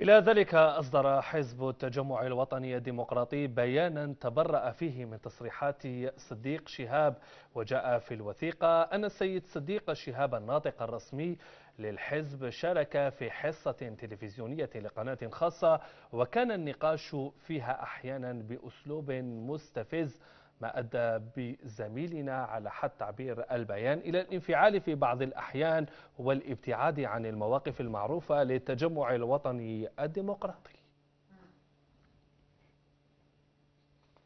إلى ذلك أصدر حزب التجمع الوطني الديمقراطي بيانا تبرأ فيه من تصريحات صديق شهاب وجاء في الوثيقة أن السيد صديق شهاب الناطق الرسمي للحزب شارك في حصة تلفزيونية لقناة خاصة وكان النقاش فيها أحيانا بأسلوب مستفز ما أدى بزميلنا على حد تعبير البيان إلى الانفعال في بعض الأحيان والابتعاد عن المواقف المعروفة للتجمع الوطني الديمقراطي